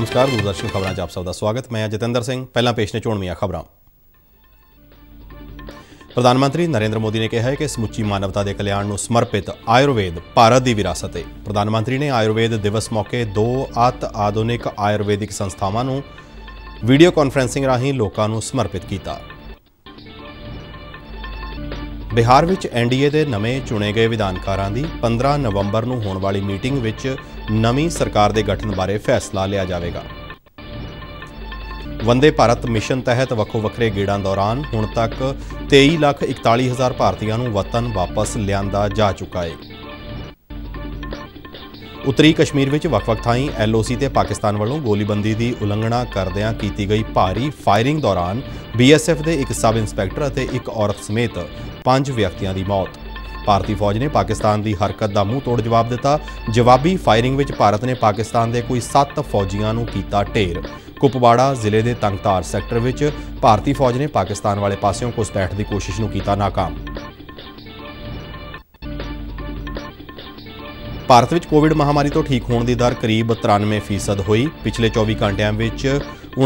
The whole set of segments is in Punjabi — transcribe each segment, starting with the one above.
ਨਮਸਕਾਰ ਦੂਰਦਰਸ਼ਨ ਖਬਰਾਂ 'ਚ ਆਪ ਸਭ ਦਾ ਸਵਾਗਤ ਮੈਂ ਜਤਿੰਦਰ ਸਿੰਘ ਪਹਿਲਾਂ ਪੇਸ਼ ਨੇ ਚੋਣਵੀਆਂ ਖਬਰਾਂ ਪ੍ਰਧਾਨ ਮੰਤਰੀ ਨਰਿੰਦਰ ਮੋਦੀ ਨੇ ਕਿਹਾ ਹੈ ਕਿ ਸਮੁੱਚੀ ਮਾਨਵਤਾ ਦੇ ਕਲਿਆਣ ਨੂੰ ਸਮਰਪਿਤ ਆਯੁਰਵੇਦ ਭਾਰਤ ਦੀ ਵਿਰਾਸਤ ਹੈ ਪ੍ਰਧਾਨ ਮੰਤਰੀ ਨੇ ਆਯੁਰਵੇਦ ਦਿਵਸ ਮੌਕੇ ਦੋ ਅਤ ਆਧੁਨਿਕ ਆਯੁਰਵੈਦਿਕ ਸੰਸਥਾਵਾਂ ਨੂੰ ਵੀਡੀਓ ਕਾਨਫਰੈਂਸਿੰਗ ਰਾਹੀਂ ਲੋਕਾਂ ਨੂੰ ਸਮਰਪਿਤ ਕੀਤਾ ਬਿਹਾਰ ਵਿੱਚ ਐਨਡੀਏ ਦੇ ਨਵੇਂ ਚੁਣੇ ਗਏ ਵਿਧਾਨਕਾਰਾਂ ਦੀ 15 ਨਵੰਬਰ ਨੂੰ ਹੋਣ ਵਾਲੀ ਮੀਟਿੰਗ ਵਿੱਚ ਨਵੀਂ ਸਰਕਾਰ ਦੇ ਗਠਨ ਬਾਰੇ ਫੈਸਲਾ ਲਿਆ ਜਾਵੇਗਾ ਵੰਦੇ ਭਾਰਤ ਮਿਸ਼ਨ ਤਹਿਤ ਵੱਖੋ ਵੱਖਰੇ ਗੇੜਾਂ ਦੌਰਾਨ ਹੁਣ ਤੱਕ 23 ਲੱਖ 41 ਹਜ਼ਾਰ ਭਾਰਤੀਆਂ ਨੂੰ ਵਤਨ ਵਾਪਸ ਲਿਆਂਦਾ ਜਾ ਚੁੱਕਾ ਹੈ ਉੱਤਰੀ ਕਸ਼ਮੀਰ ਵਿੱਚ ਵੱਖ-ਵੱਖ ਥਾਈਂ ਐਲਓਸੀ ਤੇ ਪਾਕਿਸਤਾਨ ਵੱਲੋਂ ਗੋਲੀਬੰਦੀ ਦੀ ਉਲੰਘਣਾ ਕਰਦਿਆਂ ਕੀਤੀ ਗਈ ਭਾਰੀ ਫਾਇਰਿੰਗ ਦੌਰਾਨ ਬੀਐਸਐਫ ਦੇ ਇੱਕ ਸਬ ਇੰਸਪੈਕਟਰ ਅਤੇ ਇੱਕ ਔਰਤ ਸਮੇਤ ਪੰਜ ਵਿਅਕਤੀਆਂ ਦੀ ਮੌਤ ਭਾਰਤੀ ਫੌਜ ਨੇ ਪਾਕਿਸਤਾਨ ਦੀ ਹਰਕਤ ਦਾ ਮੂੰਹ ਤੋੜ ਜਵਾਬ ਦਿੱਤਾ ਜਵਾਬੀ ਫਾਇਰਿੰਗ ਵਿੱਚ ਭਾਰਤ ਨੇ ਪਾਕਿਸਤਾਨ ਦੇ ਕੋਈ 7 ਫੌਜੀਆਂ ਨੂੰ ਕੀਤਾ ਢੇਰ ਕੁਪਵਾੜਾ ਜ਼ਿਲ੍ਹੇ ਦੇ ਤੰਗਤਾਰ ਸੈਕਟਰ ਵਿੱਚ ਭਾਰਤੀ ਫੌਜ ਨੇ ਪਾਕਿਸਤਾਨ ਵਾਲੇ ਪਾਸਿਓਂ ਘੁਸਪੈਠ ਦੀ ਕੋਸ਼ਿਸ਼ ਨੂੰ ਕੀਤਾ ناکਾਮ ਭਾਰਤ ਵਿੱਚ ਕੋਵਿਡ ਮਹਾਮਾਰੀ ਤੋਂ ਠੀਕ ਹੋਣ ਦੀ ਦਰ ਕਰੀਬ 93% ਹੋਈ ਪਿਛਲੇ 24 ਘੰਟਿਆਂ ਵਿੱਚ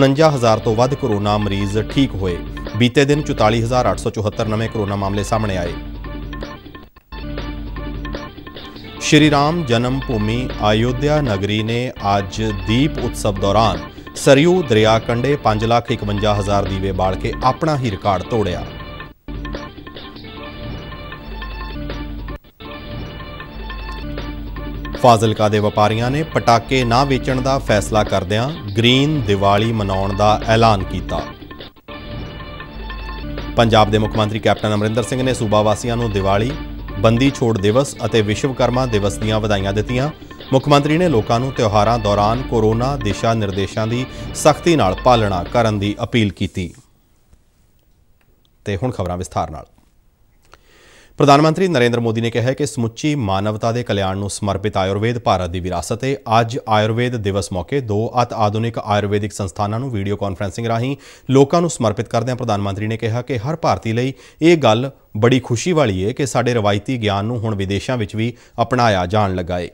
49000 ਤੋਂ ਵੱਧ ਕੋਰੋਨਾ ਮਰੀਜ਼ ਠੀਕ ਹੋਏ ਬੀਤੇ ਦਿਨ 44874 ਨਵੇਂ ਕੋਰੋਨਾ ਮਾਮਲੇ ਸਾਹਮਣੇ ਆਏ श्री राम जन्मभूमि अयोध्या नगरी ने आज दीप उत्सव दौरान सरयू ਦਰਿਆ ਕੰਢੇ 551000 ਲੱਖ 51 ਹਜ਼ਾਰ ਦੀਵੇ ਬਾਲ ਕੇ ਆਪਣਾ ਹੀ ਰਿਕਾਰਡ ਤੋੜਿਆ ਫਾਜ਼ਿਲਕਾ ਦੇ ਵਪਾਰੀਆਂ ਨੇ ਪਟਾਕੇ ਨਾ ਵੇਚਣ ਦਾ ਫੈਸਲਾ ਕਰਦਿਆਂ ਗ੍ਰੀਨ ਦੀਵਾਲੀ ਮਨਾਉਣ ਦਾ ਐਲਾਨ ਕੀਤਾ ਪੰਜਾਬ ਦੇ ਮੁੱਖ ਮੰਤਰੀ ਕੈਪਟਨ ਅਮਰਿੰਦਰ ਸਿੰਘ ਨੇ ਸੂਬਾ ਵਾਸੀਆਂ ਨੂੰ ਦੀਵਾਲੀ ਬੰਦੀ ਛੋੜ ਦਿਵਸ ਅਤੇ ਵਿਸ਼ਵਕਰਮਾ ਦਿਵਸ ਦੀਆਂ ਵਧਾਈਆਂ ਦਿੱਤੀਆਂ ਮੁੱਖ ਮੰਤਰੀ ਨੇ ਲੋਕਾਂ ਨੂੰ ਤਿਉਹਾਰਾਂ ਦੌਰਾਨ ਕੋਰੋਨਾ ਦਿਸ਼ਾ ਨਿਰਦੇਸ਼ਾਂ ਦੀ ਸਖਤੀ ਨਾਲ ਪਾਲਣਾ ਕਰਨ ਦੀ ਅਪੀਲ ਕੀਤੀ ਤੇ ਹੁਣ ਖਬਰਾਂ ਵਿਸਥਾਰ ਨਾਲ ਪ੍ਰਧਾਨ ਮੰਤਰੀ ਨਰਿੰਦਰ ਮੋਦੀ ਨੇ ਕਿਹਾ ਹੈ ਕਿ ਸਮੁੱਚੀ ਮਾਨਵਤਾ ਦੇ ਕਲਿਆਣ ਨੂੰ ਸਮਰਪਿਤ ਆਯੁਰਵੇਦ ਭਾਰਤ ਦੀ ਵਿਰਾਸਤ ਹੈ ਅੱਜ ਆਯੁਰਵੇਦ ਦਿਵਸ ਮੌਕੇ ਦੋ ਅਤ ਆਧੁਨਿਕ ਆਯੁਰਵੈਦਿਕ ਸੰਸਥਾਨਾਂ ਨੂੰ ਵੀਡੀਓ ਕਾਨਫਰੈਂਸਿੰਗ ਰਾਹੀਂ ਲੋਕਾਂ ਨੂੰ ਸਮਰਪਿਤ ਕਰਦਿਆਂ ਪ੍ਰਧਾਨ ਮੰਤਰੀ ਨੇ ਕਿਹਾ ਕਿ ਹਰ ਭਾਰਤੀ ਲਈ ਇਹ ਗੱਲ ਬੜੀ ਖੁਸ਼ੀ ਵਾਲੀ ਹੈ ਕਿ ਸਾਡੇ ਰਵਾਇਤੀ ਗਿਆਨ ਨੂੰ ਹੁਣ ਵਿਦੇਸ਼ਾਂ ਵਿੱਚ ਵੀ ਅਪਣਾਇਆ ਜਾਣ ਲੱਗਾ ਹੈ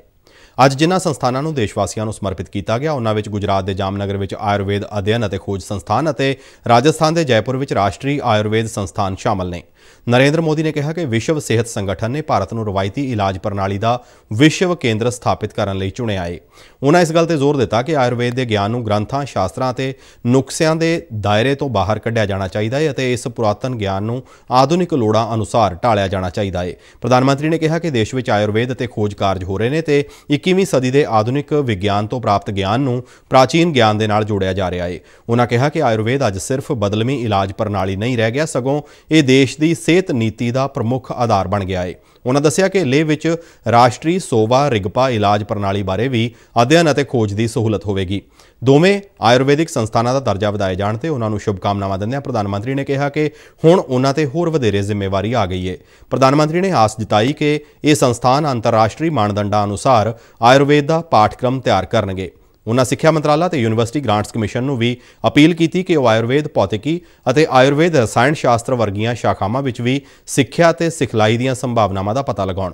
ਅੱਜ ਜਿਨ੍ਹਾਂ ਸੰਸਥਾਨਾਂ ਨੂੰ ਦੇਸ਼ ਵਾਸੀਆਂ ਨੂੰ ਸਮਰਪਿਤ ਕੀਤਾ ਗਿਆ ਉਹਨਾਂ ਵਿੱਚ ਗੁਜਰਾਤ ਦੇ ਜਾਮਨਗਰ ਵਿੱਚ ਆਯੁਰਵੇਦ ਅਧਿਐਨ ਅਤੇ ਖੋਜ ਸੰਸਥਾਨ ਅਤੇ ਰਾਜਸਥਾਨ ਦੇ ਜੈਪੁਰ ਵਿੱਚ ਰਾਸ਼ਟਰੀ ਆਯੁਰਵੇਦ ਸੰਸਥਾਨ ਸ਼ਾਮਲ ਨੇ ਨਰਿੰਦਰ ਮੋਦੀ ਨੇ ਕਿਹਾ ਕਿ ਵਿਸ਼ਵ ਸਿਹਤ ਸੰਗਠਨ ਨੇ ਭਾਰਤ ਨੂੰ ਰਵਾਇਤੀ ਇਲਾਜ ਪ੍ਰਣਾਲੀ ਦਾ ਵਿਸ਼ਵ ਕੇਂਦਰ ਸਥਾਪਿਤ ਕਰਨ ਲਈ ਚੁਣਿਆ ਹੈ ਉਹਨਾਂ ਇਸ ਗੱਲ ਤੇ ਜ਼ੋਰ ਦਿੱਤਾ ਕਿ ਆਯੁਰਵੇਦ ਦੇ ਗਿਆਨ ਨੂੰ ਗ੍ਰੰਥਾਂ ਸ਼ਾਸਤਰਾਂ ਅਤੇ ਨੁਕਸਿਆਂ ਦੇ ਦਾਇਰੇ ਤੋਂ ਬਾਹਰ ਕੱਢਿਆ ਜਾਣਾ ਚਾਹੀਦਾ ਹੈ ਅਤੇ ਇਸ ਪੁਰਾਤਨ ਗਿਆਨ ਨੂੰ ਆਧੁਨਿਕ ਲੋੜਾਂ ਅਨੁਸਾਰ ਢਾਲਿਆ ਜਾਣਾ ਚਾਹੀਦਾ ਹੈ ਪ੍ਰਧਾਨ ਮੰਤਰੀ ਨੇ ਕਿਹਾ ਕਿ ਦੇਸ਼ ਵਿੱਚ ਆਯੁਰਵੇਦ ਅਤੇ ਖੋਜ ਕਾਰਜ ਹੋ ਰਹੇ ਨੇ ਤੇ 21ਵੀਂ ਸਦੀ ਦੇ ਆਧੁਨਿਕ ਵਿਗਿਆਨ ਤੋਂ ਪ੍ਰਾਪਤ ਗਿਆਨ ਨੂੰ ਪ੍ਰਾਚੀਨ ਗਿਆਨ ਦੇ ਨਾਲ ਜੋੜਿਆ ਜਾ ਰਿਹਾ ਹੈ ਉਹਨਾਂ ਕਿਹਾ ਕਿ ਆਯੁਰਵੇਦ ਅੱਜ ਸਿਰਫ ਬਦਲਵੀਂ ਇਲਾਜ ਪ੍ਰਣਾਲੀ ਨਹੀਂ ਰਹਿ ਗਿਆ ਸਗੋਂ ਇਹ ਦੇਸ਼ ਦੀ ਸਿਹਤ ਨੀਤੀ ਦਾ ਪ੍ਰਮੁੱਖ ਆਧਾਰ ਬਣ ਗਿਆ ਹੈ ਉਹਨਾਂ ਦੱਸਿਆ ਕਿ ਲੇਹ ਵਿੱਚ ਰਾਸ਼ਟਰੀ ਸੋਵਾ ਰਿਗਪਾ ਇਲਾਜ ਪ੍ਰਣਾਲੀ ਬਾਰੇ ਵੀ ਅਧਿਐਨ ਅਤੇ ਖੋਜ ਦੀ ਸਹੂਲਤ ਹੋਵੇਗੀ ਦੋਵੇਂ ਆਯੁਰਵੈਦਿਕ ਸੰਸਥਾਨਾਂ ਦਾ ਦਰਜਾ ਵਧਾਏ ਜਾਣ ਤੇ ਉਹਨਾਂ ਨੂੰ ਸ਼ੁਭਕਾਮਨਾਵਾਂ ਆ ਪ੍ਰਧਾਨ ਮੰਤਰੀ ਨੇ ਕਿਹਾ ਕਿ ਹੁਣ ਉਹਨਾਂ ਤੇ ਹੋਰ ਵਧੇਰੇ ਜ਼ਿੰਮੇਵਾਰੀ ਆ ਗਈ ਹੈ ਪ੍ਰਧਾਨ ਮੰਤਰੀ ਨੇ ਆਸ ਜਤਾਈ ਕਿ ਇਹ ਸੰਸਥਾਨ ਅੰਤਰਰਾਸ਼ਟਰੀ ਮਾਨਦੰਡਾਂ ਅਨੁਸਾਰ ਆਯੁਰਵੇਦ ਦਾ ਪਾਠਕ੍ਰਮ ਤਿਆਰ ਕਰਨਗੇ ਉਹਨਾਂ ਸਿੱਖਿਆ ਮੰਤਰਾਲਾ ਤੇ ਯੂਨੀਵਰਸਿਟੀ ਗ੍ਰਾਂਟਸ ਕਮਿਸ਼ਨ ਨੂੰ ਵੀ ਅਪੀਲ ਕੀਤੀ ਕਿ ਉਹ ਆਯੁਰਵੇਦ ਪੌਤਿਕੀ ਅਤੇ ਆਯੁਰਵੇਦ ਰਸਾਇਣ ਸ਼ਾਸਤਰ ਵਰਗੀਆਂ ਸ਼ਾਖਾਵਾਂ ਵਿੱਚ ਵੀ ਸਿੱਖਿਆ ਤੇ ਸਿਖਲਾਈ ਦੀਆਂ ਸੰਭਾਵਨਾਵਾਂ ਦਾ ਪਤਾ ਲਗਾਉਣ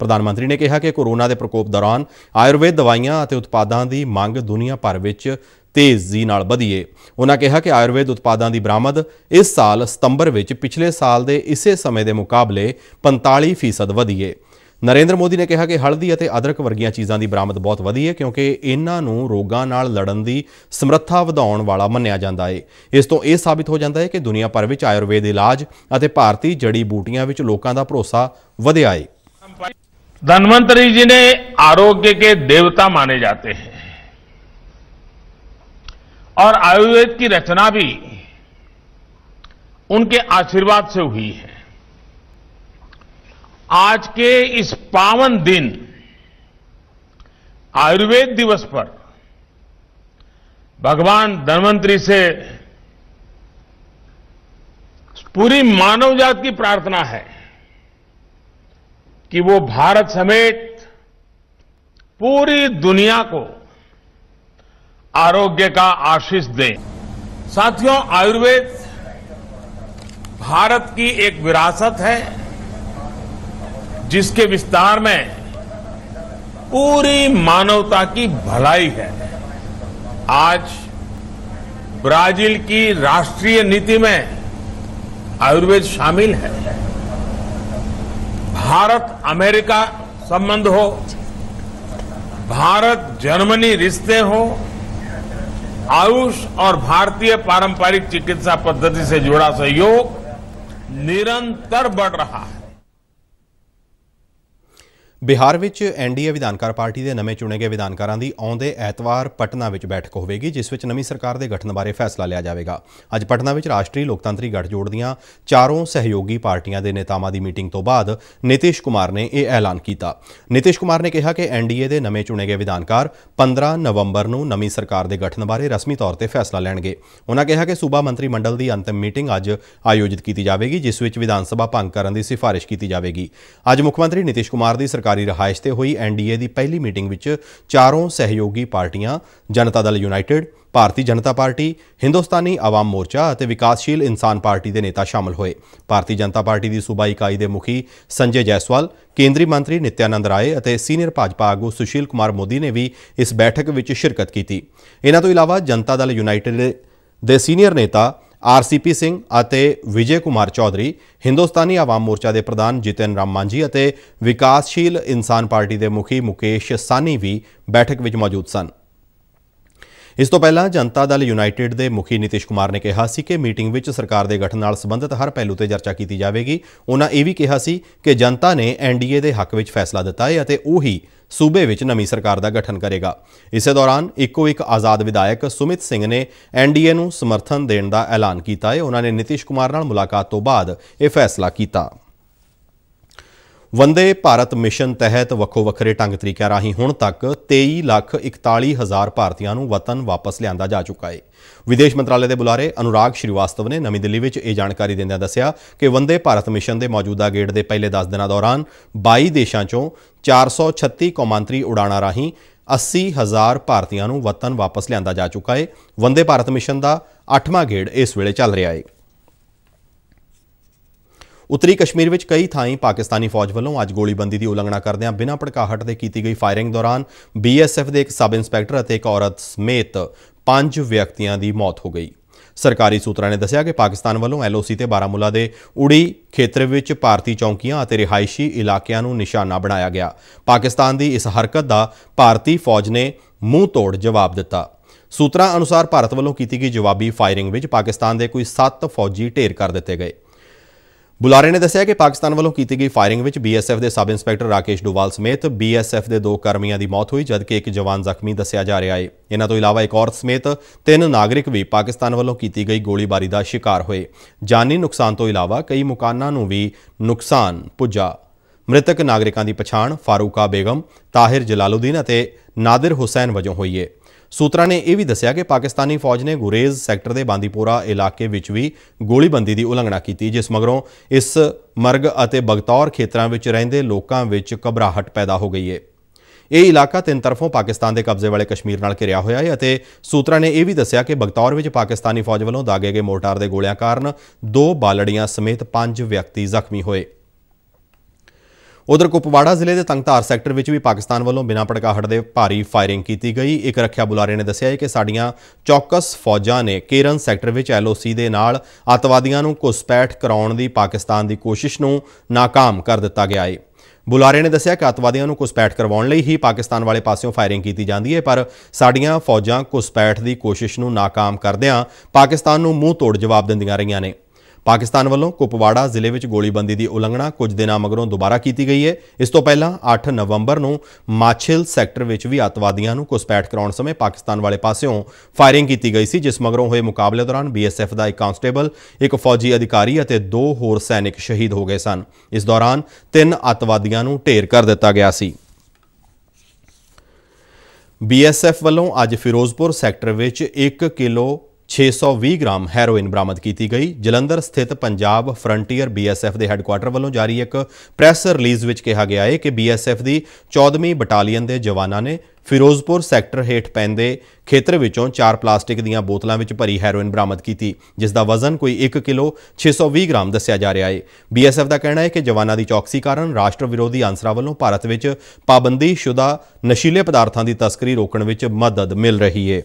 ਪ੍ਰਧਾਨ ਮੰਤਰੀ ਨੇ ਕਿਹਾ ਕਿ ਕੋਰੋਨਾ ਦੇ ਪ੍ਰਕੋਪ ਦੌਰਾਨ ਆਯੁਰਵੇਦ ਦਵਾਈਆਂ ਅਤੇ ਉਤਪਾਦਾਂ ਦੀ ਮੰਗ ਦੁਨੀਆ ਭਰ ਵਿੱਚ ਤੇਜ਼ੀ ਨਾਲ ਵਧੀਏ ਉਹਨਾਂ ਕਿਹਾ ਕਿ ਆਯੁਰਵੇਦ ਉਤਪਾਦਾਂ ਦੀ ਬਰਾਮਦ ਇਸ ਸਾਲ ਸਤੰਬਰ ਵਿੱਚ ਪਿਛਲੇ ਸਾਲ ਦੇ ਇਸੇ ਸਮੇਂ ਦੇ ਮੁਕਾਬਲੇ 45% ਵਧੀਏ ਨਰਿੰਦਰ ਮੋਦੀ ਨੇ ਕਿਹਾ ਕਿ ਹਲਦੀ ਅਤੇ ਅਦਰਕ ਵਰਗੀਆਂ ਚੀਜ਼ਾਂ ਦੀ ਬਰਾਮਦ ਬਹੁਤ ਵਧੀ ਹੈ ਕਿਉਂਕਿ ਇਹਨਾਂ ਨੂੰ ਰੋਗਾਂ ਨਾਲ ਲੜਨ ਦੀ ਸਮਰੱਥਾ ਵਧਾਉਣ ਵਾਲਾ ਮੰਨਿਆ ਜਾਂਦਾ ਹੈ ਇਸ ਤੋਂ ਇਹ ਸਾਬਿਤ ਹੋ ਜਾਂਦਾ ਹੈ ਕਿ ਦੁਨੀਆ ਭਰ ਵਿੱਚ ਆਯੁਰਵੇਦ ਇਲਾਜ ਅਤੇ ਭਾਰਤੀ ਜੜੀ ਬੂਟੀਆਂ ਵਿੱਚ ਲੋਕਾਂ ਦਾ ਭਰੋਸਾ ਵਧਿਆ ਹੈ धन्वंतरी जी ने आरोग्य के देवता माने जाते हैं और आयुर्वेद की रचना भी उनके आशीर्वाद से हुई है आज के इस पावन दिन आयुर्वेद दिवस पर भगवान धन्वंतरी से पूरी मानव जात की प्रार्थना है कि वो भारत समेत पूरी दुनिया को आरोग्य का आशीष दें साथियों आयुर्वेद भारत की एक विरासत है जिसके विस्तार में पूरी मानवता की भलाई है आज ब्राजील की राष्ट्रीय नीति में आयुर्वेद शामिल है भारत अमेरिका संबंध हो भारत जर्मनी रिश्ते हो आयुष और भारतीय पारंपरिक चिकित्सा पद्धति से जुड़ा सहयोग निरंतर बढ़ रहा है ਬਿਹਾਰ ਵਿੱਚ ਐਨਡੀਏ ਵਿਧਾਨਕਾਰ ਪਾਰਟੀ ਦੇ ਨਵੇਂ ਚੁਣੇ ਗਏ ਵਿਧਾਨਕਾਰਾਂ ਦੀ ਆਉਂਦੇ ਐਤਵਾਰ ਪਟਨਾ ਵਿੱਚ ਬੈਠਕ ਹੋਵੇਗੀ ਜਿਸ ਵਿੱਚ ਨਵੀਂ ਸਰਕਾਰ ਦੇ ਗਠਨ ਬਾਰੇ ਫੈਸਲਾ ਲਿਆ ਜਾਵੇਗਾ ਅੱਜ ਪਟਨਾ ਵਿੱਚ ਰਾਸ਼ਟਰੀ ਲੋਕਤੰਤਰੀ ਗੱਠਜੋੜ ਦੀਆਂ ਚਾਰੋਂ ਸਹਿਯੋਗੀ ਪਾਰਟੀਆਂ ਦੇ ਨੇਤਾਵਾਂ ਦੀ ਮੀਟਿੰਗ ਤੋਂ ਬਾਅਦ ਨਿਤੀਸ਼ ਕੁਮਾਰ ਨੇ ਇਹ ਐਲਾਨ ਕੀਤਾ ਨਿਤੀਸ਼ ਕੁਮਾਰ ਨੇ ਕਿਹਾ ਕਿ ਐਨਡੀਏ ਦੇ ਨਵੇਂ ਚੁਣੇ ਗਏ ਵਿਧਾਨਕਾਰ 15 ਨਵੰਬਰ ਨੂੰ ਨਵੀਂ ਸਰਕਾਰ ਦੇ ਗਠਨ ਬਾਰੇ ਰਸਮੀ ਤੌਰ ਤੇ ਫੈਸਲਾ ਲੈਣਗੇ ਉਹਨਾਂ ਕਿਹਾ ਕਿ ਸੂਬਾ ਮੰਤਰੀ ਮੰਡਲ ਦੀ ਅੰਤਿਮ ਮੀਟਿੰਗ ਅੱਜ ਆਯੋਜਿਤ ਕੀਤੀ ਜਾਵੇਗੀ ਜਿਸ ਵਿੱਚ ਵਿਧਾਨ ਸਭਾ ਭੰਗ ਕਰਨ ਦੀ ਸਿਫਾਰਿਸ਼ ਕੀਤੀ ਜਾਵੇਗੀ ਅੱਜ ਮੁੱਖ ਮੰਤਰੀ ਨਿਤਿਸ਼ ਕੁਮਾਰ ਦੀ ਸਰਕਾਰ ਸਰਕਾਰੀ ਰਹਾਇਸ਼ ਤੇ ਹੋਈ ਐਨਡੀਏ ਦੀ ਪਹਿਲੀ ਮੀਟਿੰਗ ਵਿੱਚ ਚਾਰੋਂ ਸਹਿਯੋਗੀ ਪਾਰਟੀਆਂ ਜਨਤਾ ਦਲ ਯੂਨਾਈਟਿਡ ਭਾਰਤੀ ਜਨਤਾ ਪਾਰਟੀ ਹਿੰਦੁਸਤਾਨੀ ਆਵਾਮ ਮੋਰਚਾ ਅਤੇ ਵਿਕਾਸਸ਼ੀਲ ਇਨਸਾਨ ਪਾਰਟੀ ਦੇ ਨੇਤਾ ਸ਼ਾਮਲ ਹੋਏ ਭਾਰਤੀ ਜਨਤਾ ਪਾਰਟੀ ਦੀ ਸੂਬਾਈ ਇਕਾਈ ਦੇ ਮੁਖੀ ਸੰਜੇ ਜੈਸਵਾਲ ਕੇਂਦਰੀ ਮੰਤਰੀ ਨਿਤਿਆਨੰਦ ਰਾਏ ਅਤੇ ਸੀਨੀਅਰ ਭਾਜਪਾ ਆਗੂ ਸੁਸ਼ੀਲ ਕੁਮਾਰ ਮੋਦੀ ਨੇ ਵੀ ਇਸ ਬੈਠਕ ਵਿੱਚ ਸ਼ਿਰਕਤ ਕੀਤੀ ਇਹਨਾਂ ਤੋਂ ਇਲਾਵਾ ਜਨਤਾ ਦਲ ਯੂਨਾਈਟਿਡ ਦੇ ਸੀਨੀਅਰ ਨੇਤਾ ਆਰਸੀਪੀ ਸਿੰਘ ਅਤੇ ਵਿਜੇ ਕੁਮਾਰ ਚੌਧਰੀ ਹਿੰਦੁਸਤਾਨੀ ਆਵਾਮ ਮੋਰਚਾ ਦੇ ਪ੍ਰਧਾਨ ਜਿਤਨ ਰਾਮ ਮਾਂਜੀ ਅਤੇ ਵਿਕਾਸਸ਼ੀਲ ਇਨਸਾਨ ਪਾਰਟੀ ਦੇ ਮੁਖੀ ਮੁਕੇਸ਼ ਸਾਨੀ ਵੀ ਬੈਠਕ ਵਿੱਚ ਮੌਜੂਦ ਸਨ ਇਸ ਤੋਂ ਪਹਿਲਾਂ ਜਨਤਾ ਦਲ ਯੂਨਾਈਟਿਡ ਦੇ ਮੁਖੀ ਨਿਤਿਸ਼ ਕੁਮਾਰ ਨੇ ਕਿਹਾ ਸੀ ਕਿ ਮੀਟਿੰਗ ਵਿੱਚ ਸਰਕਾਰ ਦੇ ਗਠਨ ਨਾਲ ਸੰਬੰਧਿਤ ਹਰ ਪਹਿਲੂ ਤੇ ਚਰਚਾ ਕੀਤੀ ਜਾਵੇਗੀ ਉਹਨਾਂ ਇਹ ਵੀ ਕਿਹਾ ਸੀ ਕਿ ਜਨਤਾ ਨੇ ਐਨਡੀਏ ਦੇ ਹੱਕ ਵਿੱਚ ਫੈਸਲਾ ਦਿੱਤਾ ਹੈ ਅਤੇ ਉਹੀ ਸੂਬੇ ਵਿੱਚ ਨਵੀਂ ਸਰਕਾਰ ਦਾ ਗਠਨ ਕਰੇਗਾ ਇਸੇ ਦੌਰਾਨ ਇੱਕੋ ਇੱਕ ਆਜ਼ਾਦ ਵਿਧਾਇਕ ਸੁਮਿਤ ਸਿੰਘ ਨੇ ਐਨਡੀਏ ਨੂੰ ਸਮਰਥਨ ਦੇਣ ਦਾ ਐਲਾਨ ਕੀਤਾ ਹੈ ਉਹਨਾਂ ਨੇ ਨਿਤਿਸ਼ ਕੁਮਾਰ ਨਾਲ ਮੁਲਾਕਾਤ ਤੋਂ ਬਾਅਦ ਇਹ ਫੈਸਲਾ ਕੀਤਾ ਵੰਦੇ ਭਾਰਤ ਮਿਸ਼ਨ ਤਹਿਤ ਵੱਖੋ ਵੱਖਰੇ ਢੰਗ ਤਰੀਕਿਆਂ ਰਾਹੀਂ ਹੁਣ ਤੱਕ 23 ਲੱਖ 41 ਹਜ਼ਾਰ ਭਾਰਤੀਆਂ ਨੂੰ ਵਤਨ ਵਾਪਸ ਲਿਆਂਦਾ ਜਾ ਚੁੱਕਾ ਹੈ ਵਿਦੇਸ਼ ਮੰਤਰਾਲੇ ਦੇ ਬੁਲਾਰੇ ਅਨੁਰਾਗ ਸ਼੍ਰੀਵਾਸਤਵ ਨੇ ਨਵੀਂ ਦਿੱਲੀ ਵਿੱਚ ਇਹ ਜਾਣਕਾਰੀ ਦਿੰਦਿਆਂ ਦੱਸਿਆ ਕਿ ਵੰਦੇ ਭਾਰਤ ਮਿਸ਼ਨ ਦੇ ਮੌਜੂਦਾ ਗੇੜ ਦੇ ਪਹਿਲੇ 10 ਦਿਨਾਂ ਦੌਰਾਨ 22 ਦੇਸ਼ਾਂ ਚੋਂ 436 ਕੌਮਾਂਤਰੀ ਉਡਾਣਾਂ ਰਾਹੀਂ 80 ਹਜ਼ਾਰ ਭਾਰਤੀਆਂ ਨੂੰ ਵਤਨ ਵਾਪਸ ਲਿਆਂਦਾ ਜਾ ਚੁੱਕਾ ਹੈ ਵੰਦੇ ਭਾਰਤ ਮਿਸ਼ਨ ਦਾ 8ਵਾਂ ਗੇੜ ਇਸ ਵੇਲੇ ਚੱਲ ਰਿਹਾ ਹੈ ਉੱਤਰੀ ਕਸ਼ਮੀਰ ਵਿੱਚ ਕਈ ਥਾਈਂ ਪਾਕਿਸਤਾਨੀ ਫੌਜ ਵੱਲੋਂ ਅੱਜ ਗੋਲੀਬੰਦੀ ਦੀ ਉਲੰਘਣਾ ਕਰਦਿਆਂ ਬਿਨਾਂ ਭੜਕਾਹਟ ਦੇ ਕੀਤੀ ਗਈ ਫਾਇਰਿੰਗ ਦੌਰਾਨ ਬੀਐਸਐਫ ਦੇ ਇੱਕ ਸਬ ਇੰਸਪੈਕਟਰ ਅਤੇ ਇੱਕ ਔਰਤ ਸਮੇਤ ਪੰਜ ਵਿਅਕਤੀਆਂ ਦੀ ਮੌਤ ਹੋ ਗਈ ਸਰਕਾਰੀ ਸੂਤਰਾਂ ਨੇ ਦੱਸਿਆ ਕਿ ਪਾਕਿਸਤਾਨ ਵੱਲੋਂ ਐਲਓਸੀ ਤੇ ਬਾਰਾਮੂਲਾ ਦੇ ਉੜੀ ਖੇਤਰ ਵਿੱਚ ਭਾਰਤੀ ਚੌਕੀਆਂ ਅਤੇ ਰਿਹਾਇਸ਼ੀ ਇਲਾਕਿਆਂ ਨੂੰ ਨਿਸ਼ਾਨਾ ਬਣਾਇਆ ਗਿਆ ਪਾਕਿਸਤਾਨ ਦੀ ਇਸ ਹਰਕਤ ਦਾ ਭਾਰਤੀ ਫੌਜ ਨੇ ਮੂੰਹ ਤੋੜ ਜਵਾਬ ਦਿੱਤਾ ਸੂਤਰਾਂ ਅਨੁਸਾਰ ਭਾਰਤ ਵੱਲੋਂ ਕੀਤੀ ਗਈ ਜਵਾਬੀ ਫਾਇਰਿੰਗ ਵਿੱਚ ਪਾਕਿਸਤਾਨ ਦੇ ਕੋਈ 7 ਫੌਜੀ ਢੇਰ ਕਰ ਦਿੱਤੇ ਗਏ ਬੁਲਾਰੇ ਨੇ ਦੱਸਿਆ ਕਿ ਪਾਕਿਸਤਾਨ ਵੱਲੋਂ ਕੀਤੀ ਗਈ ਫਾਇਰਿੰਗ ਵਿੱਚ ਬੀਐਸਐਫ ਦੇ ਸਬ ਇੰਸਪੈਕਟਰ ਰਾਕੇਸ਼ ਡੋਵਾਲ ਸਮੇਤ ਬੀਐਸਐਫ ਦੇ ਦੋ ਕਰਮੀਆਂ ਦੀ ਮੌਤ ਹੋਈ ਜਦਕਿ ਇੱਕ ਜਵਾਨ ਜ਼ਖਮੀ ਦੱਸਿਆ ਜਾ ਰਿਹਾ ਹੈ ਇਹਨਾਂ ਤੋਂ ਇਲਾਵਾ ਇੱਕ ਔਰਤ ਸਮੇਤ ਤਿੰਨ ਨਾਗਰਿਕ ਵੀ ਪਾਕਿਸਤਾਨ ਵੱਲੋਂ ਕੀਤੀ ਗਈ ਗੋਲੀਬਾਰੀ ਦਾ ਸ਼ਿਕਾਰ ਹੋਏ ਜਾਨੀ ਨੁਕਸਾਨ ਤੋਂ ਇਲਾਵਾ ਕਈ ਮਕਾਨਾਂ ਨੂੰ ਵੀ ਨੁਕਸਾਨ ਪੁੱਜਾ ਮ੍ਰਿਤਕ ਨਾਗਰਿਕਾਂ ਦੀ ਪਛਾਣ ਫਾਰੂਕਾ ਬੇਗਮ ਤਾਹਿਰ ਜਲਾਲਉਦੀਨ ਅਤੇ ਨਾਦਰ ਹੁਸੈਨ ਵਜੋਂ ਹੋਈ ਹੈ ਸੂਤਰਾਂ ਨੇ ਇਹ ਵੀ ਦੱਸਿਆ ਕਿ ਪਾਕਿਸਤਾਨੀ ਫੌਜ ਨੇ ਗੁਰੇਜ਼ ਸੈਕਟਰ ਦੇ ਬਾਂਦੀਪੋਰਾ ਇਲਾਕੇ ਵਿੱਚ ਵੀ ਗੋਲੀਬੰਦੀ ਦੀ ਉਲੰਘਣਾ ਕੀਤੀ ਜਿਸ ਮਗਰੋਂ ਇਸ ਮਰਗ ਅਤੇ ਬਗਤੌਰ ਖੇਤਰਾਂ ਵਿੱਚ ਰਹਿੰਦੇ ਲੋਕਾਂ ਵਿੱਚ ਘਬਰਾਹਟ ਪੈਦਾ ਹੋ ਗਈ ਹੈ ਇਹ ਇਲਾਕਾ ਤਿੰਨ ਤਰਫੋਂ ਪਾਕਿਸਤਾਨ ਦੇ ਕਬਜ਼ੇ ਵਾਲੇ ਕਸ਼ਮੀਰ ਨਾਲ ਘਿਰਿਆ ਹੋਇਆ ਹੈ ਅਤੇ ਸੂਤਰਾਂ ਨੇ ਇਹ ਵੀ ਦੱਸਿਆ ਕਿ ਬਗਤੌਰ ਵਿੱਚ ਪਾਕਿਸਤਾਨੀ ਫੌਜ ਵੱਲੋਂ ਦਾਗੇ ਗਏ ਮੋਰਟਾਰ ਦੇ ਗੋਲਿਆਂ ਕਾਰਨ ਦੋ ਬਾਲੜੀਆਂ ਸਮੇਤ ਪੰਜ ਵਿਅਕਤੀ ਜ਼ਖਮੀ ਹੋਏ ਉਧਰ ਕੁਪਵਾੜਾ ਜ਼ਿਲ੍ਹੇ ਦੇ ਤੰਗਧਾਰ ਸੈਕਟਰ ਵਿੱਚ ਵੀ ਪਾਕਿਸਤਾਨ ਵੱਲੋਂ ਬਿਨਾਂ ਪੜਕਾਹਟ ਦੇ ਭਾਰੀ ਫਾਇਰਿੰਗ ਕੀਤੀ ਗਈ ਇੱਕ ਰੱਖਿਆ ਬੁਲਾਰੇ ਨੇ ਦੱਸਿਆ ਹੈ ਕਿ ਸਾਡੀਆਂ ਚੌਕਸ ਫੌਜਾਂ ਨੇ ਕੇਰਨ ਸੈਕਟਰ ਵਿੱਚ ਐਲਓਸੀ ਦੇ ਨਾਲ ਅਤਵਾਦੀਆਂ ਨੂੰ ਕੁਸਪੈਠ ਕਰਾਉਣ ਦੀ ਪਾਕਿਸਤਾਨ ਦੀ ਕੋਸ਼ਿਸ਼ ਨੂੰ ناکਾਮ ਕਰ ਦਿੱਤਾ ਗਿਆ ਹੈ ਬੁਲਾਰੇ ਨੇ ਦੱਸਿਆ ਕਿ ਅਤਵਾਦੀਆਂ ਨੂੰ ਕੁਸਪੈਠ ਕਰਵਾਉਣ ਲਈ ਹੀ ਪਾਕਿਸਤਾਨ ਵਾਲੇ ਪਾਸਿਓਂ ਫਾਇਰਿੰਗ ਕੀਤੀ ਜਾਂਦੀ ਹੈ ਪਰ ਸਾਡੀਆਂ ਫੌਜਾਂ ਕੁਸਪੈਠ ਦੀ ਕੋਸ਼ਿਸ਼ ਨੂੰ ناکਾਮ ਕਰਦਿਆਂ ਪਾਕਿਸਤਾਨ ਨੂੰ ਮੂੰਹ ਤੋੜ ਜਵਾਬ ਦਿੰਦੀਆਂ ਰਹੀਆਂ ਨੇ ਪਾਕਿਸਤਾਨ ਵੱਲੋਂ ਕੁਪਵਾੜਾ ਜ਼ਿਲ੍ਹੇ ਵਿੱਚ ਗੋਲੀਬੰਦੀ ਦੀ ਉਲੰਘਣਾ ਕੁਝ ਦਿਨਾਂ ਮਗਰੋਂ ਦੁਬਾਰਾ ਕੀਤੀ ਗਈ ਹੈ ਇਸ ਤੋਂ ਪਹਿਲਾਂ 8 ਨਵੰਬਰ ਨੂੰ ਮਾਛਿਲ ਸੈਕਟਰ ਵਿੱਚ ਵੀ ਆਤਵਾਦੀਆਂ ਨੂੰ ਕੁਸਪੈਟ ਕਰਾਉਣ ਸਮੇਂ ਪਾਕਿਸਤਾਨ ਵਾਲੇ ਪਾਸਿਓਂ ਫਾਇਰਿੰਗ ਕੀਤੀ ਗਈ ਸੀ ਜਿਸ ਮਗਰੋਂ ਹੋਏ ਮੁਕਾਬਲੇ ਦੌਰਾਨ ਬੀਐਸਐਫ ਦਾ ਇੱਕ ਕਾਂਸਟੇਬਲ ਇੱਕ ਫੌਜੀ ਅਧਿਕਾਰੀ ਅਤੇ ਦੋ ਹੋਰ ਸੈਨਿਕ ਸ਼ਹੀਦ ਹੋ ਗਏ ਸਨ ਇਸ ਦੌਰਾਨ ਤਿੰਨ ਆਤਵਾਦੀਆਂ ਨੂੰ ਢੇਰ ਕਰ ਦਿੱਤਾ ਗਿਆ ਸੀ ਬੀਐਸਐਫ ਵੱਲੋਂ ਅੱਜ ਫਿਰੋਜ਼ਪੁਰ ਸੈਕਟਰ ਵਿੱਚ 1 ਕਿਲੋ 620 ਗ੍ਰਾਮ ਹੈਰੋਇਨ ਬਰਾਮਦ ਕੀਤੀ ਗਈ ਜਲੰਧਰ ਸਥਿਤ ਪੰਜਾਬ ਫਰੰਟੀਅਰ ਬੀਐਸਐਫ ਦੇ ਹੈੱਡਕੁਆਟਰ ਵੱਲੋਂ ਜਾਰੀ ਇੱਕ ਪ੍ਰੈਸ ਰਿਲੀਜ਼ ਵਿੱਚ ਕਿਹਾ ਗਿਆ ਹੈ ਕਿ ਬੀਐਸਐਫ ਦੀ 14ਵੀਂ ਬਟਾਲੀਅਨ ਦੇ ਜਵਾਨਾਂ ਨੇ ਫਿਰੋਜ਼ਪੁਰ ਸੈਕਟਰ ਹੇਠ ਪੈਂਦੇ ਖੇਤਰ ਵਿੱਚੋਂ ਚਾਰ ਪਲਾਸਟਿਕ ਦੀਆਂ ਬੋਤਲਾਂ ਵਿੱਚ ਭਰੀ ਹੈਰੋਇਨ ਬਰਾਮਦ ਕੀਤੀ ਜਿਸ ਦਾ ਵਜ਼ਨ ਕੋਈ 1 ਕਿਲੋ 620 ਗ੍ਰਾਮ ਦੱਸਿਆ ਜਾ ਰਿਹਾ ਹੈ ਬੀਐਸਐਫ ਦਾ ਕਹਿਣਾ ਹੈ ਕਿ ਜਵਾਨਾਂ ਦੀ ਚੌਕਸੀ ਕਾਰਨ ਰਾਸ਼ਟਰ ਵਿਰੋਧੀ ਅੰਸਰਾਂ ਵੱਲੋਂ ਭਾਰਤ ਵਿੱਚ ਪਾਬੰਦੀ ਸ਼ੁਦਾ ਨਸ਼ੀਲੇ ਪਦਾਰਥਾਂ ਦੀ ਤਸਕਰੀ ਰੋਕਣ ਵਿੱਚ ਮਦਦ ਮਿਲ ਰਹੀ ਹੈ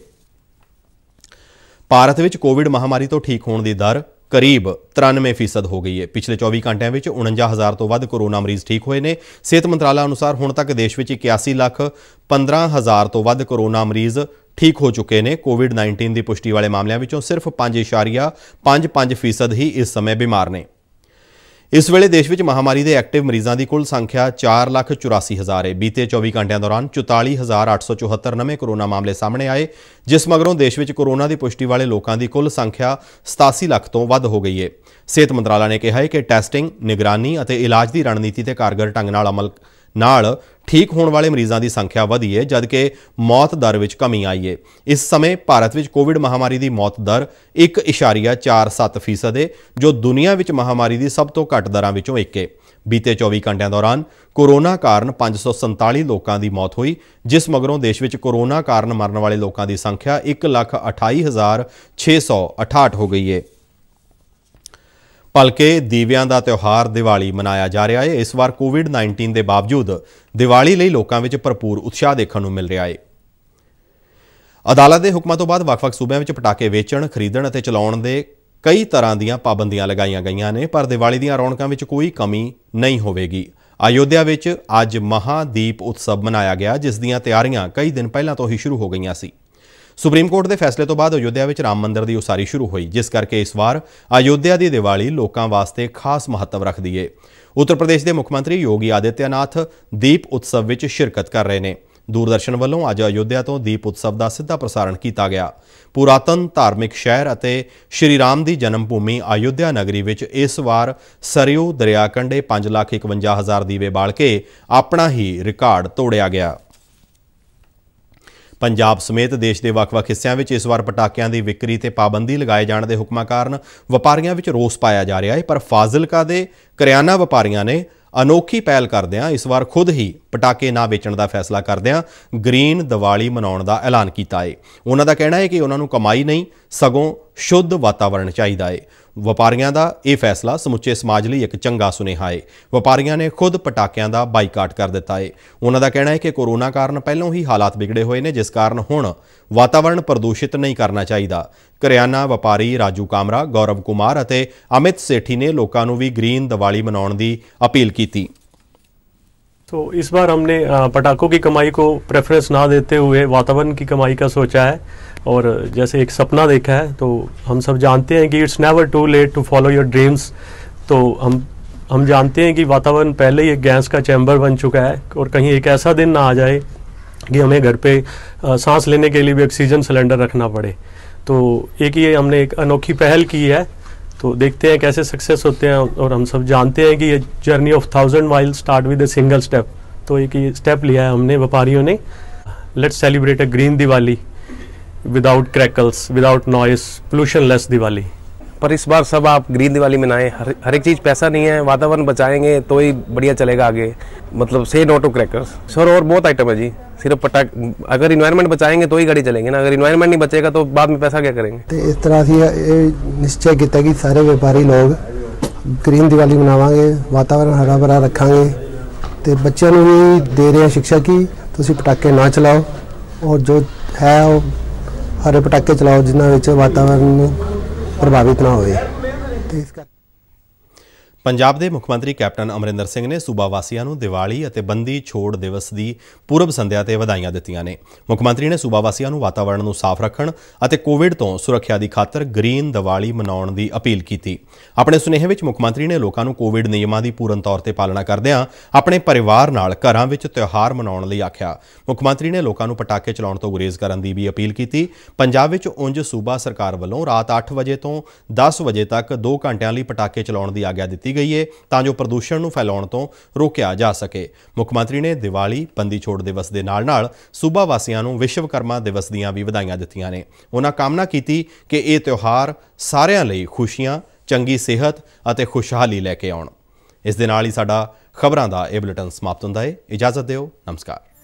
ਭਾਰਤ ਵਿੱਚ ਕੋਵਿਡ ਮਹਾਮਾਰੀ ਤੋਂ ਠੀਕ ਹੋਣ ਦੀ ਦਰ ਕਰੀਬ 93% ਹੋ ਗਈ ਹੈ ਪਿਛਲੇ 24 ਘੰਟਿਆਂ ਵਿੱਚ 49000 ਤੋਂ ਵੱਧ ਕੋਰੋਨਾ ਮਰੀਜ਼ ਠੀਕ ਹੋਏ ਨੇ ਸਿਹਤ ਮੰਤਰਾਲਾ ਅਨੁਸਾਰ ਹੁਣ ਤੱਕ ਦੇਸ਼ ਵਿੱਚ 81 ਲੱਖ 15000 ਤੋਂ ਵੱਧ ਕੋਰੋਨਾ ਮਰੀਜ਼ ਠੀਕ ਹੋ ਚੁੱਕੇ ਨੇ ਕੋਵਿਡ-19 ਦੀ ਪੁਸ਼ਟੀ ਵਾਲੇ ਮਾਮਲਿਆਂ ਵਿੱਚੋਂ ਸਿਰਫ 5.55% ਹੀ ਇਸ ਸਮੇਂ ਬਿਮਾਰ ਨੇ ਇਸ ਵੇਲੇ ਦੇਸ਼ ਵਿੱਚ ਮਹਾਮਾਰੀ ਦੇ ਐਕਟਿਵ ਮਰੀਜ਼ਾਂ ਦੀ ਕੁੱਲ ਸੰਖਿਆ 484000 ਹੈ ਬੀਤੇ 24 ਘੰਟਿਆਂ ਦੌਰਾਨ 44874 ਨਵੇਂ ਕੋਰੋਨਾ ਮਾਮਲੇ ਸਾਹਮਣੇ ਆਏ ਜਿਸ ਮਗਰੋਂ ਦੇਸ਼ ਵਿੱਚ ਕੋਰੋਨਾ ਦੀ ਪੁਸ਼ਟੀ ਵਾਲੇ ਲੋਕਾਂ ਦੀ ਕੁੱਲ ਸੰਖਿਆ 87 ਲੱਖ ਤੋਂ ਵੱਧ ਹੋ ਗਈ ਹੈ ਸਿਹਤ ਮੰਤਰਾਲਾ ਨੇ ਕਿਹਾ ਹੈ ਕਿ ਟੈਸਟਿੰਗ ਨਿਗਰਾਨੀ ਅਤੇ ਇਲਾਜ ਦੀ ਰਣਨੀਤੀ ਤੇ ਕਾਰਗਰ ਢੰਗ ਨਾਲ ਅਮਲ ਨਾਲ ਠੀਕ ਹੋਣ ਵਾਲੇ ਮਰੀਜ਼ਾਂ ਦੀ ਸੰਖਿਆ ਵਧੀ ਹੈ ਜਦ ਕਿ ਮੌਤ ਦਰ ਵਿੱਚ ਕਮੀ ਆਈ ਹੈ ਇਸ ਸਮੇਂ ਭਾਰਤ ਵਿੱਚ ਕੋਵਿਡ ਮਹਾਮਾਰੀ ਦੀ ਮੌਤ ਦਰ 1.47% ਹੈ ਜੋ ਦੁਨੀਆ ਵਿੱਚ ਮਹਾਮਾਰੀ ਦੀ ਸਭ ਤੋਂ ਘੱਟ ਦਰਾਂ ਵਿੱਚੋਂ ਇੱਕ ਹੈ ਬੀਤੇ 24 ਘੰਟਿਆਂ ਦੌਰਾਨ ਕੋਰੋਨਾ ਕਾਰਨ 547 ਲੋਕਾਂ ਦੀ ਮੌਤ ਹੋਈ ਜਿਸ ਮਗਰੋਂ ਦੇਸ਼ ਵਿੱਚ ਕੋਰੋਨਾ ਕਾਰਨ ਮਰਨ ਵਾਲੇ ਲੋਕਾਂ ਦੀ ਸੰਖਿਆ 1,28,668 ਹੋ ਗਈ ਹੈ ਭਲਕੇ ਦੀਵਿਆਂ ਦਾ ਤਿਉਹਾਰ ਦੀਵਾਲੀ ਮਨਾਇਆ ਜਾ ਰਿਹਾ ਹੈ ਇਸ ਵਾਰ ਕੋਵਿਡ-19 ਦੇ ਬਾਵਜੂਦ ਦੀਵਾਲੀ ਲਈ ਲੋਕਾਂ ਵਿੱਚ ਭਰਪੂਰ ਉਤਸ਼ਾਹ ਦੇਖਣ ਨੂੰ ਮਿਲ ਰਿਹਾ ਹੈ ਅਦਾਲਤ ਦੇ ਹੁਕਮਾਂ ਤੋਂ ਬਾਅਦ ਵੱਖ-ਵੱਖ ਸੂਬਿਆਂ ਵਿੱਚ ਪਟਾਕੇ ਵੇਚਣ, ਖਰੀਦਣ ਅਤੇ ਚਲਾਉਣ ਦੇ ਕਈ ਤਰ੍ਹਾਂ ਦੀਆਂ ਪਾਬੰਦੀਆਂ ਲਗਾਈਆਂ ਗਈਆਂ ਨੇ ਪਰ ਦੀਵਾਲੀ ਦੀਆਂ ਰੌਣਕਾਂ ਵਿੱਚ ਕੋਈ ਕਮੀ ਨਹੀਂ ਹੋਵੇਗੀ ਅਯੋਧਿਆ ਵਿੱਚ ਅੱਜ ਮਹਾਦੀਪ ਉਤਸਵ ਮਨਾਇਆ ਗਿਆ ਜਿਸ ਦੀਆਂ ਤਿਆਰੀਆਂ ਕਈ ਦਿਨ ਪਹਿਲਾਂ ਤੋਂ ਹੀ ਸ਼ੁਰੂ ਹੋ ਗਈਆਂ ਸੀ ਸੁਪਰੀਮ ਕੋਰਟ ਦੇ ਫੈਸਲੇ ਤੋਂ ਬਾਅਦ ਅਯੁੱਧਿਆ ਵਿੱਚ ਰਾਮ ਮੰਦਿਰ ਦੀ ਉਸਾਰੀ ਸ਼ੁਰੂ ਹੋਈ ਜਿਸ ਕਰਕੇ ਇਸ ਵਾਰ ਅਯੁੱਧਿਆ ਦੀ ਦੀਵਾਲੀ ਲੋਕਾਂ ਵਾਸਤੇ ਖਾਸ ਮਹੱਤਵ ਰੱਖਦੀ ਏ ਉੱਤਰ ਪ੍ਰਦੇਸ਼ ਦੇ ਮੁੱਖ ਮੰਤਰੀ ਯੋਗੀ ਆਦਿੱਤਿਆਨਾਥ ਦੀਪ ਉਤਸਵ ਵਿੱਚ ਸ਼ਿਰਕਤ ਕਰ ਰਹੇ ਨੇ ਦੂਰਦਰਸ਼ਨ ਵੱਲੋਂ ਅੱਜ ਅਯੁੱਧਿਆ ਤੋਂ ਦੀਪ ਉਤਸਵ ਦਾ ਸਿੱਧਾ ਪ੍ਰਸਾਰਣ ਕੀਤਾ ਗਿਆ ਪੁਰਾਤਨ ਧਾਰਮਿਕ ਸ਼ਹਿਰ ਅਤੇ ਸ਼੍ਰੀ ਰਾਮ ਦੀ ਜਨਮ ਭੂਮੀ ਅਯੁੱਧਿਆ ਨਗਰੀ ਵਿੱਚ ਇਸ ਵਾਰ ਸਰਯੂ ਦਰਿਆ ਕੰਢੇ 551000 ਦੀਵੇ ਬਾਲ ਕੇ ਆਪਣਾ ਹੀ ਰਿਕਾਰਡ ਤੋੜਿਆ ਗਿਆ ਪੰਜਾਬ ਸਮੇਤ ਦੇਸ਼ ਦੇ ਵੱਖ-ਵੱਖ ਹਿੱਸਿਆਂ ਵਿੱਚ ਇਸ ਵਾਰ ਪਟਾਕਿਆਂ ਦੀ ਵਿਕਰੀ ਤੇ ਪਾਬੰਦੀ ਲਗਾਏ ਜਾਣ ਦੇ ਹੁਕਮਾਂ ਕਾਰਨ ਵਪਾਰੀਆਂ ਵਿੱਚ ਰੋਸ ਪਾਇਆ ਜਾ ਰਿਹਾ ਹੈ ਪਰ ਫਾਜ਼ਿਲਕਾ ਦੇ ਕਰਿਆਨਾ ਵਪਾਰੀਆਂ ਨੇ ਅਨੋਖੀ ਪਹਿਲ ਕਰਦਿਆਂ ਇਸ ਵਾਰ ਖੁਦ ਹੀ ਪਟਾਕੇ ਨਾ ਵੇਚਣ ਦਾ ਫੈਸਲਾ ਕਰਦਿਆਂ ਗ੍ਰੀਨ ਦੀਵਾਲੀ ਮਨਾਉਣ ਦਾ ਐਲਾਨ ਕੀਤਾ ਹੈ ਉਹਨਾਂ ਦਾ ਕਹਿਣਾ ਹੈ ਕਿ ਉਹਨਾਂ ਨੂੰ ਕਮਾਈ ਨਹੀਂ ਸਗੋਂ ਸ਼ੁੱਧ ਵਾਤਾਵਰਣ ਚਾਹੀਦਾ ਹੈ ਵਪਾਰੀਆਂ ਦਾ ਇਹ ਫੈਸਲਾ ਸਮੁੱਚੇ ਸਮਾਜ ਲਈ ਇੱਕ ਚੰਗਾ ਸੁਨੇਹਾ ਹੈ ਵਪਾਰੀਆਂ ਨੇ ਖੁਦ ਪਟਾਕਿਆਂ ਦਾ ਬਾਈਕਾਟ ਕਰ ਦਿੱਤਾ ਹੈ ਉਹਨਾਂ ਦਾ ਕਹਿਣਾ ਹੈ ਕਿ ਕੋਰੋਨਾ ਕਾਰਨ ਪਹਿਲਾਂ ਹੀ ਹਾਲਾਤ ਵਿਗੜੇ ਹੋਏ ਨੇ ਜਿਸ ਕਾਰਨ ਹੁਣ ਵਾਤਾਵਰਣ ਪ੍ਰਦੂਸ਼ਿਤ ਨਹੀਂ ਕਰਨਾ ਚਾਹੀਦਾ ਕਰਿਆਨਾ ਵਪਾਰੀ ਰਾਜੂ ਕਾਮਰਾ ਗੌਰਵ ਕੁਮਾਰ ਅਤੇ ਅਮਿਤ ਸੇਠੀ ਨੇ ਲੋਕਾਂ ਨੂੰ ਵੀ ਗ੍ਰੀਨ ਦੀਵਾਲੀ ਮਨਾਉਣ ਦੀ ਅਪੀਲ ਕੀਤੀ तो इस बार हमने पटाखों की कमाई को प्रेफरेंस ना देते हुए वातावरण की कमाई का सोचा है और जैसे एक सपना देखा है तो हम सब जानते हैं कि it's never too late to follow your dreams तो हम हम जानते हैं कि वातावरण पहले ही एक गैस का चैम्बर बन चुका है और कहीं एक ऐसा दिन ना आ जाए कि हमें घर पे सांस लेने के लिए भी ऑक्सीजन सिलेंडर रखना पड़े तो एक ये हमने एक अनोखी पहल की है तो देखते हैं कैसे सक्सेस होते हैं और हम सब जानते हैं कि ये journey of thousand mile start with a single step तो एक ये स्टेप लिया है हमने व्यापारियों ने let's celebrate a green Diwali without crackers without noise pollution less Diwali पर इस बार सब आप ग्रीन दिवाली मनाएं हर हर एक चीज़ पैसा नहीं है वातावरण बचाएंगे तो ही बढ़िया चलेगा आगे मतलब से नो टू क्रैकर्स सर और बहुत आइटम है जी ਸਿਰਫ ਪਟਾਕ ਅਗਰ এনवायरमेंट ਬਚਾएंगे तो ਹੀ गाड़ी चलेगी ਨਾ ਅਗਰ এনवायरमेंट ਨਹੀਂ ਬਚੇਗਾ तो ਬਾਅਦ में ਪੈਸਾ क्या करेंगे ਤੇ ਇਸ ਤਰ੍ਹਾਂ ਅਸੀਂ ਇਹ ਨਿਸ਼ਚੈ ਕੀਤਾ ਕਿ ਸਾਰੇ ਵਪਾਰੀ ਲੋਕ ਗ੍ਰੀਨ ਦੀਵਾਲੀ ਮਨਾਵਾਂਗੇ ਵਾਤਾਵਰਣ ਹਰਾ ਭਰਾ ਰੱਖਾਂਗੇ ਤੇ ਬੱਚਿਆਂ ਨੂੰ ਵੀ ਦੇ ਰਹੇ ਹਾਂ ਸਿੱਖਿਆ ਕਿ ਤੁਸੀਂ ਪਟਾਕੇ ਨਾ ਚਲਾਓ ਔਰ ਜੋ ਹੈ ਉਹ ਹਰੇ ਪਟਾਕੇ ਚਲਾਓ ਜਿਨ੍ਹਾਂ ਵਿੱਚ ਵਾਤਾਵਰਣ ਨੂੰ ਪ੍ਰਭਾਵਿਤ ਨਾ ਹੋਵੇ ਤੇ ਇਸ ਪੰਜਾਬ ਦੇ ਮੁੱਖ ਮੰਤਰੀ ਕੈਪਟਨ ਅਮਰਿੰਦਰ ਸਿੰਘ ਨੇ ਸੂਬਾ ਵਾਸੀਆਂ ਨੂੰ ਦੀਵਾਲੀ ਅਤੇ ਬੰਦੀ ਛੋੜ ਦਿਵਸ ਦੀ ਪੂਰਬ ਸੰਧਿਆ ਤੇ ਵਧਾਈਆਂ ਦਿੱਤੀਆਂ ਨੇ ਮੁੱਖ ਮੰਤਰੀ ਨੇ ਸੂਬਾ ਵਾਸੀਆਂ ਨੂੰ ਵਾਤਾਵਰਣ ਨੂੰ ਸਾਫ਼ ਰੱਖਣ ਅਤੇ ਕੋਵਿਡ ਤੋਂ ਸੁਰੱਖਿਆ ਦੀ ਖਾਤਰ ਗ੍ਰੀਨ ਦੀਵਾਲੀ ਮਨਾਉਣ ਦੀ ਅਪੀਲ ਕੀਤੀ ਆਪਣੇ ਸੁਨੇਹੇ ਵਿੱਚ ਮੁੱਖ ਮੰਤਰੀ ਨੇ ਲੋਕਾਂ ਨੂੰ ਕੋਵਿਡ ਨਿਯਮਾਂ ਦੀ ਪੂਰਨ ਤੌਰ ਤੇ ਪਾਲਣਾ ਕਰਦਿਆਂ ਆਪਣੇ ਪਰਿਵਾਰ ਨਾਲ ਘਰਾਂ ਵਿੱਚ ਤਿਉਹਾਰ ਮਨਾਉਣ ਲਈ ਆਖਿਆ ਮੁੱਖ ਮੰਤਰੀ ਨੇ ਲੋਕਾਂ ਨੂੰ ਪਟਾਕੇ ਚਲਾਉਣ ਤੋਂ ਗੁਰੇਜ਼ ਕਰਨ ਦੀ ਵੀ ਅਪੀਲ ਕੀਤੀ ਪੰਜਾਬ ਵਿੱਚ ਉਂਝ ਸੂਬਾ ਸਰਕਾਰ ਵੱਲੋਂ ਰਾਤ 8 ਵਜੇ ਤੋਂ 10 ਵਜੇ ਤੱਕ 2 ਘੰਟਿਆਂ ਲਈ ਪਟਾਕੇ ਚਲਾਉਣ ਦੀ ਆਗਿਆ ਦਿੱਤੀ ਗਈ ਹੈ ਤਾਂ ਜੋ ਪ੍ਰਦੂਸ਼ਣ ਨੂੰ ਫੈਲਾਉਣ ਤੋਂ ਰੋਕਿਆ ਜਾ ਸਕੇ ਮੁੱਖ ਮੰਤਰੀ ਨੇ ਦੀਵਾਲੀ ਬੰਦੀ ਛੋੜ ਦਿਵਸ ਦੇ ਨਾਲ-ਨਾਲ ਸੂਬਾ ਵਾਸੀਆਂ ਨੂੰ ਵਿਸ਼ਵਕਰਮਾ ਦਿਵਸ ਦੀਆਂ ਵੀ ਵਧਾਈਆਂ ਦਿੱਤੀਆਂ ਨੇ ਉਹਨਾਂ ਕਾਮਨਾ ਕੀਤੀ ਕਿ ਇਹ ਤਿਉਹਾਰ ਸਾਰਿਆਂ ਲਈ ਖੁਸ਼ੀਆਂ ਚੰਗੀ ਸਿਹਤ ਅਤੇ ਖੁਸ਼ਹਾਲੀ ਲੈ ਕੇ ਆਉਣ ਇਸ ਦੇ ਨਾਲ ਹੀ ਸਾਡਾ ਖਬਰਾਂ ਦਾ ਇਹ ਬੁਲੇਟਿਨ ਸਮਾਪਤ ਹੁੰਦਾ ਹੈ ਇਜਾਜ਼ਤ ਦਿਓ ਨਮਸਕਾਰ